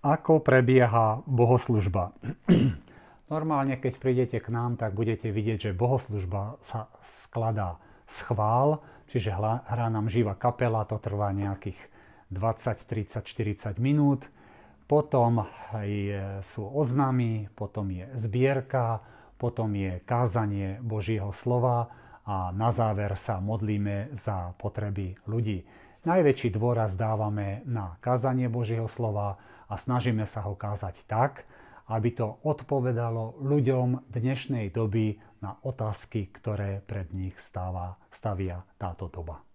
ako prebieha bohoslužba. Normálne, keď prídete k nám, tak budete vidieť, že bohoslužba sa skladá z chvál, čiže hrá nám živá kapela, to trvá nejakých 20, 30, 40 minút. Potom je, sú oznámy, potom je zbierka, potom je kázanie Božieho slova, a na záver sa modlíme za potreby ľudí. Najväčší dôraz dávame na kázanie Božieho slova a snažíme sa ho kázať tak, aby to odpovedalo ľuďom dnešnej doby na otázky, ktoré pred nich stáva, stavia táto doba.